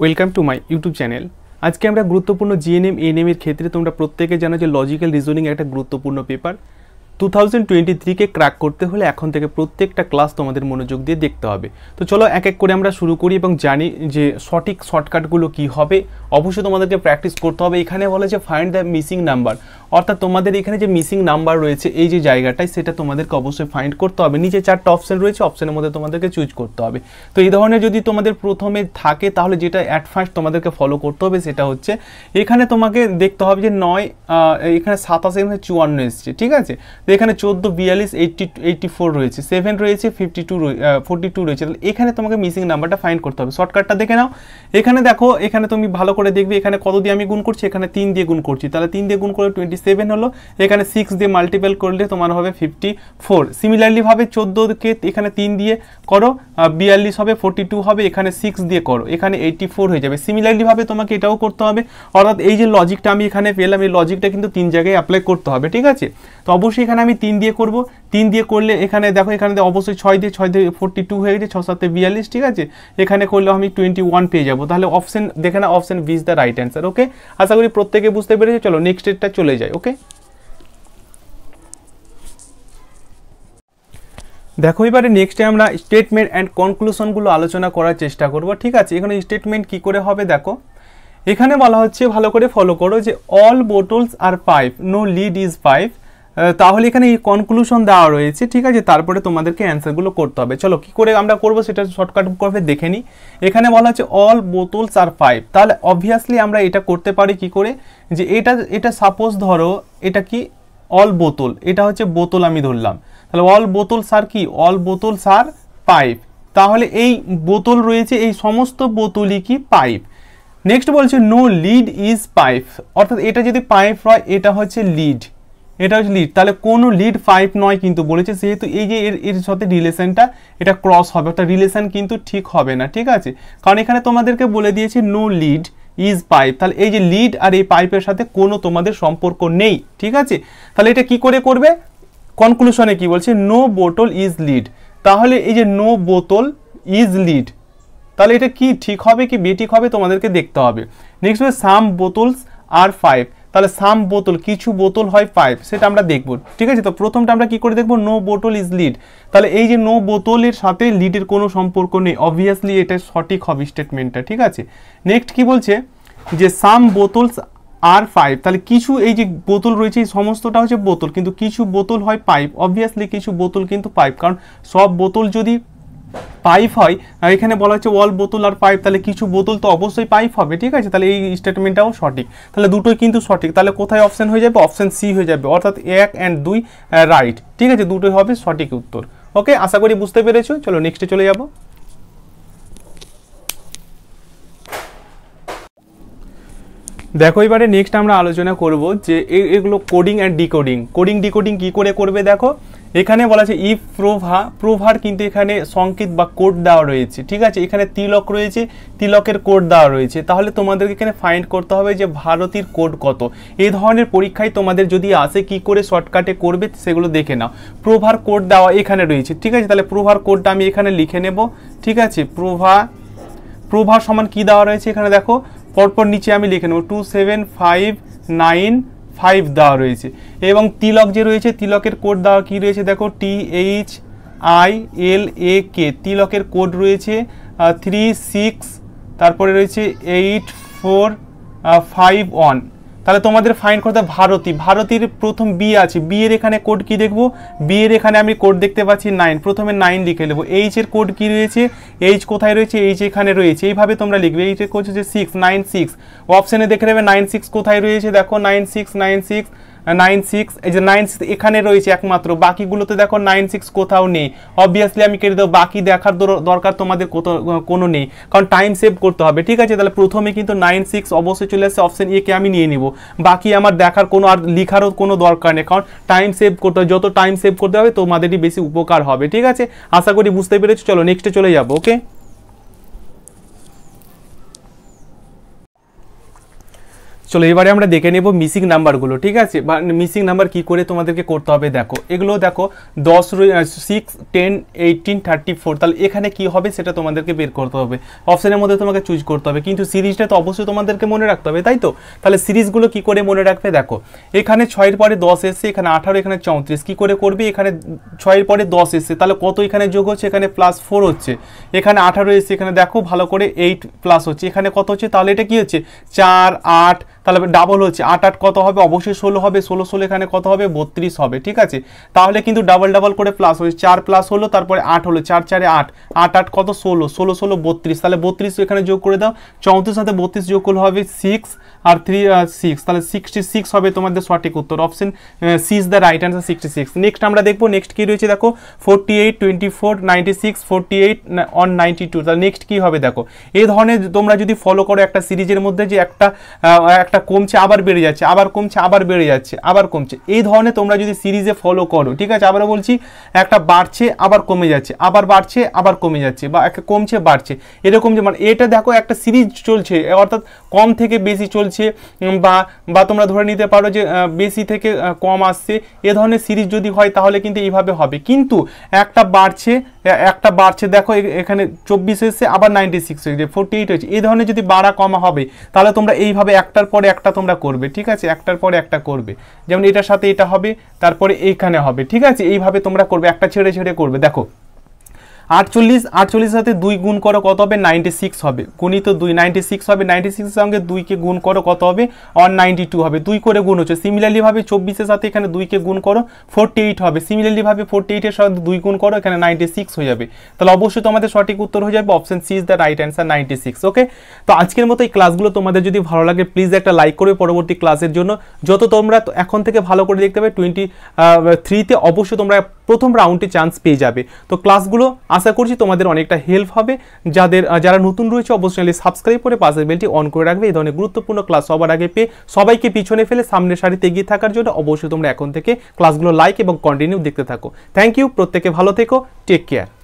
welcome to my YouTube channel আজকে আমরা গুরুত্বপূর্ণ জিএনএম এনএম এর ক্ষেত্রে তোমরা প্রত্যেকে জানো যে লজিক্যাল রিজনিং একটা গুরুত্বপূর্ণ পেপার টু থাউজেন্ড টোয়েন্টি থ্রিকে ক্র্যাক করতে হলে এখন থেকে প্রত্যেকটা ক্লাস তোমাদের মনোযোগ দিয়ে দেখতে হবে তো চলো এক এক করে আমরা শুরু করি এবং জানি যে সঠিক শর্টকাটগুলো কি হবে অবশ্যই তোমাদেরকে প্র্যাকটিস করতে হবে এখানে বলে যে ফাইন্ড দ্য মিসিং নাম্বার অর্থাৎ তোমাদের এখানে যে মিসিং নাম্বার রয়েছে এই যে জায়গাটায় সেটা তোমাদেরকে অবশ্যই ফাইন্ড করতে হবে নিচে চারটা অপশান রয়েছে অপশানের মধ্যে তোমাদেরকে চুজ করতে হবে তো এই ধরনের যদি তোমাদের প্রথমে থাকে তাহলে যেটা অ্যাট ফার্স্ট তোমাদেরকে ফলো করতে হবে সেটা হচ্ছে এখানে তোমাকে দেখতে হবে যে নয় এখানে সাতাশ এখানে চুয়ান্ন এসছে ঠিক আছে তো এখানে চোদ্দো বিয়াল্লিশ এইটটি এইটটি ফোর রয়েছে সেভেন রয়েছে ফিফটি টু ফোর্টি টু রয়েছে তাহলে এখানে তোমাকে মিসিং নাম্বারটা ফাইন করতে হবে শর্টকাটটা দেখে নাও এখানে দেখো এখানে তুমি ভালো করে দেখবে এখানে কত দিয়ে আমি গুণ করছি এখানে তিন দিয়ে গুণ করছি তাহলে তিন দিয়ে গুণ করে টোয়েন্টি সেভেন হলো এখানে সিক্স দিয়ে মাল্টিপেল করলে তোমার হবে ফিফটি ফোর সিমিলারলিভাবে চোদ্দোকে এখানে তিন দিয়ে করো বিয়াল্লিশ হবে ফোরটি টু হবে এখানে সিক্স দিয়ে করো এখানে এইটটি ফোর হয়ে যাবে সিমিলারলিভাবে তোমাকে এটাও করতে হবে অর্থাৎ এই যে লজিকটা আমি এখানে পেলাম এই লজিকটা কিন্তু তিন জায়গায় অ্যাপ্লাই করতে হবে ঠিক আছে তো অবশ্যই এখানে আমি তিন দিয়ে করব তিন দিয়ে করলে এখানে দেখো এখানে অবশ্যই ছয় দিয়ে ছয় দিয়ে ফোরটি টু হয়ে গেছে ছ সাথে বিয়াল্লিশ ঠিক আছে এখানে করলে আমি টোয়েন্টি ওয়ান পেয়ে যাবো তাহলে অপশন দেখে না option B is the right answer okay আশা করি প্রত্যেকে বুঝতে পেরেছে চলো নেক্সট ডেটটা চলে যায় ওকে দেখো এবারে নেক্সটে আমরা স্টেটমেন্ট অ্যান্ড কনক্লুশনগুলো আলোচনা করার চেষ্টা করব ঠিক আছে এখানে স্টেটমেন্ট কি করে হবে দেখো এখানে বলা হচ্ছে ভালো করে ফলো করো যে all bottles are pipe no lid is pipe তাহলে এখানে এই কনক্লুশন দেওয়া রয়েছে ঠিক আছে তারপরে তোমাদেরকে অ্যান্সারগুলো করতে হবে চলো কি করে আমরা করব সেটা শর্টকাট করে দেখে নিই এখানে বলা হচ্ছে অল বোতলস আর ফাইভ তাহলে অবভিয়াসলি আমরা এটা করতে পারি কি করে যে এটা এটা সাপোজ ধরো এটা কি অল বোতল এটা হচ্ছে বোতল আমি ধরলাম তাহলে অল বোতল সার কি অল বোতল সার পাইপ তাহলে এই বোতল রয়েছে এই সমস্ত বোতলই কি পাইপ নেক্সট বলছে নো লিড ইজ পাইপ অর্থাৎ এটা যদি পাইপ হয় এটা হচ্ছে লিড এটা হচ্ছে লিড তাহলে কোনো লিড ফাইভ নয় কিন্তু বলেছে সেহেতু এই যে এর এর সাথে রিলেশনটা এটা ক্রস হবে অর্থাৎ রিলেশান কিন্তু ঠিক হবে না ঠিক আছে কারণ এখানে তোমাদেরকে বলে দিয়েছে নো লিড ইজ পাইপ তাহলে এই যে লিড আর এই পাইপের সাথে কোনো তোমাদের সম্পর্ক নেই ঠিক আছে তাহলে এটা কি করে করবে কনক্লুশনে কি বলছে নো বোতল ইজ লিড তাহলে এই যে নো বোতল ইজ লিড তাহলে এটা কি ঠিক হবে কি বেঠিক হবে তোমাদেরকে দেখতে হবে নেক্সট হবে সাম বোতলস আর ফাইভ তাহলে সাম বোতল কিছু বোতল হয় ফাইভ সেটা আমরা দেখব ঠিক আছে তো প্রথমটা আমরা কি করে দেখব নো বোতল ইজ লিড তাহলে এই যে নো বোতলের সাথে লিডের কোনো সম্পর্ক নেই অবভিয়াসলি এটা সঠিক হবে স্টেটমেন্টটা ঠিক আছে নেক্সট কি বলছে যে সাম বোতলস আর ফাইভ তাহলে কিছু এই যে বোতল রয়েছে এই সমস্তটা হচ্ছে বোতল কিন্তু কিছু বোতল হয় পাইপ অবভিয়াসলি কিছু বোতল কিন্তু পাইপ কারণ সব বোতল যদি পাইপ হয় এখানে বলা হচ্ছে ওয়াল বোতল আর পাইপ তাহলে কিছু বোতল তো অবশ্যই পাইপ হবে ঠিক আছে তাহলে এই স্টেটমেন্টটাও সঠিক তাহলে দুটোই কিন্তু সঠিক তাহলে কোথায় অপশান হয়ে যাবে অপশান সি হয়ে যাবে অর্থাৎ এক অ্যান্ড দুই রাইট ঠিক আছে দুটোই হবে সঠিক উত্তর ওকে আশা করি বুঝতে পেরেছো চলো নেক্সটে চলে যাবো দেখো এবারে নেক্সট আমরা আলোচনা করব যে এগুলো coding and decoding coding decoding কি করে করবে দেখো এখানে বলা আছে ইফ প্রোভা প্রোভার কিন্তু এখানে সংকেত বা কোড দেওয়া রয়েছে ঠিক আছে এখানে তিলক রয়েছে তিলকের কোড দেওয়া রয়েছে তাহলে তোমাদেরকে এখানে ফাইন্ড করতে হবে যে ভারতীর কোড কত এই ধরনের পরীক্ষায় তোমাদের যদি আসে কি করে শর্টকাটে করবে সেগুলো দেখে নাও প্রোভার কোড দেওয়া এখানে রয়েছে ঠিক আছে তাহলে প্রোভার কোডটা আমি এখানে লিখে নেব ঠিক আছে প্রোভা প্রোভা সমান কি দেওয়া রয়েছে এখানে দেখো পরপর নিচে আমি লিখে নেব two seven five nine five দেওয়া রয়েছে এবং তিলক যে রয়েছে তিলকের কোড দেওয়া কী রয়েছে দেখো টি এইচ আই এল এ কে তিলকের কোড রয়েছে থ্রি সিক্স তারপরে রয়েছে এইট ফোর ফাইভ ওয়ান তাহলে তোমাদের ফাইন করতে ভারতী ভারতীর প্রথম বি আছে বি এর এখানে কোড কি দেখব বি এর এখানে আমি কোড দেখতে পাচ্ছি নাইন প্রথমে নাইন লিখে নেবো এইচ এর কোড কি রয়েছে এইচ কোথায় রয়েছে এইচ এখানে রয়েছে এইভাবে তোমরা লিখবে এইচ এর কোড হচ্ছে সিক্স নাইন সিক্স অপশানে দেখে নেবে নাইন সিক্স কোথায় রয়েছে দেখো nine six nine six nine six এই যে নাইন সিক্স এখানে রয়েছে একমাত্র বাকিগুলোতে দেখো নাইন সিক্স কোথাও নেই অবভিয়াসলি আমি কেটে দেবো বাকি দেখার দরকার তোমাদের কোনো নেই কারণ টাইম সেভ করতে হবে ঠিক আছে তাহলে প্রথমে কিন্তু নাইন সিক্স অবশ্যই চলে আসছে অপশান একে আমি নিয়ে নিব বাকি আমার দেখার কোনো আর লিখারও কোনো দরকার নেই কারণ টাইম সেভ করতে হবে যত টাইম সেভ করতে হবে তোমাদেরই বেশি উপকার হবে ঠিক আছে আশা করি বুঝতে পেরেছো চলো নেক্সটে চলে যাবো ওকে চলো এবারে আমরা দেখে নেব মিসিং নাম্বারগুলো ঠিক আছে বা মিসিং নাম্বার কী করে তোমাদেরকে করতে হবে দেখো এগুলো দেখো দশ six ten eighteen thirty four তাহলে এখানে কি হবে সেটা তোমাদেরকে বের করতে হবে অপশানের মধ্যে তোমাকে চুজ করতে হবে কিন্তু সিরিজটা তো অবশ্যই তোমাদেরকে মনে রাখতে হবে তাই তো তাহলে সিরিজগুলো কি করে মনে রাখবে দেখো এখানে ছয়ের পরে দশ এসছে এখানে আঠারো এখানে চৌত্রিশ কী করে করবে এখানে ছয়ের পরে দশ এসছে তাহলে কত এখানে যোগ হচ্ছে এখানে প্লাস ফোর হচ্ছে এখানে আঠারো এসছে এখানে দেখো ভালো করে এইট প্লাস হচ্ছে এখানে কত হচ্ছে তাহলে এটা কী হচ্ছে চার আট তাহলে ডাবল হচ্ছে আট আট কত হবে অবশ্যই ষোলো হবে ষোলো ষোলো এখানে কত হবে বত্রিশ হবে ঠিক আছে তাহলে কিন্তু ডাবল ডাবল করে প্লাস হয়েছে চার প্লাস হলো তারপরে আট হলো চার চারে আট আট আট কত ষোলো ষোলো ষোলো বত্রিশ তাহলে বত্রিশ এখানে যোগ করে দাও চৌত্রিশ সাথে বত্রিশ যোগ করলে হবে সিক্স আর থ্রি সিক্স তাহলে সিক্সটি সিক্স হবে তোমাদের সঠিক উত্তর option C is the right answer sixty six next আমরা দেখবো নেক্সট কী রয়েছে দেখো forty eight twenty four ninety six forty eight on ninety two তাহলে নেক্সট কী হবে দেখো এই ধরনের তোমরা যদি ফলো করো একটা সিরিজের মধ্যে যে একটা একটা কমছে আবার বেড়ে যাচ্ছে আবার কমছে আবার বেড়ে যাচ্ছে আবার কমছে এই ধরনের তোমরা যদি সিরিজে ফলো করো ঠিক আছে আবারও বলছি একটা বাড়ছে আবার কমে যাচ্ছে আবার বাড়ছে আবার কমে যাচ্ছে বা একটা কমছে বাড়ছে এরকম যে মানে এটা দেখো একটা সিরিজ চলছে অর্থাৎ কম থেকে বেশি চলছে বা বা তোমরা ধরে নিতে পারো যে বেশি থেকে কম আসছে এ ধরনের সিরিজ যদি হয় তাহলে কিন্তু এইভাবে হবে কিন্তু একটা বাড়ছে একটা বাড়ছে দেখো এখানে চব্বিশ এসছে আবার নাইনটি সিক্স হয়েছে ফোরটি এইট হয়েছে এই ধরনের যদি বাড়া কমা হবে তাহলে তোমরা এইভাবে একটার পর পরে একটা তোমরা করবে ঠিক আছে একটার পরে একটা করবে যেমন এটার সাথে এটা হবে তারপরে এইখানে হবে ঠিক আছে এইভাবে তোমরা করবে একটা ছেড়ে ছেড়ে করবে দেখো আটচল্লিশ আটচল্লিশের সাথে দুই গুণ করো কত হবে নাইনটি সিক্স হবে গুণিত দুই নাইনটি সিক্স হবে নাইনটি সিক্সের সঙ্গে দুইকে গুণ করো কত হবে ওয়ান নাইনটি টু হবে দুই করে গুণ হচ্ছে সিমিলারলিভাবে চব্বিশের সাথে এখানে দুইকে গুণ করো ফোরটি এইট হবে সিমিলারলিভাবে ফোরটি এইটের সাথে দুই গুণ করো এখানে নাইনটি সিক্স হয়ে যাবে তাহলে অবশ্যই তোমাদের সঠিক উত্তর হয়ে যাবে option C is the right answer ninety six okay তো আজকের মতো এই ক্লাসগুলো তোমাদের যদি ভালো লাগে প্লিজ একটা লাইক করবে পরবর্তী ক্লাসের জন্য যত তোমরা এখন থেকে ভালো করে দেখতে পাবে টোয়েন্টি থ্রিতে অবশ্যই তোমরা প্রথম রাউন্ডে চান্স পেয়ে যাবে তো ক্লাসগুলো আশা করছি তোমাদের অনেকটা হেল্প হবে যাদের যারা নতুন রয়েছে অবশ্যই সাবস্ক্রাইব করে পাশের বেলটি অন করে রাখবে এই ধরনের গুরুত্বপূর্ণ ক্লাস সবার আগে পেয়ে সবাইকে পিছনে ফেলে সামনের সারিতে এগিয়ে থাকার জন্য অবশ্যই তোমরা এখন থেকে ক্লাসগুলো লাইক এবং কন্টিনিউ দেখতে থাকো থ্যাংক ইউ প্রত্যেকে ভালো থেকো টেক কেয়ার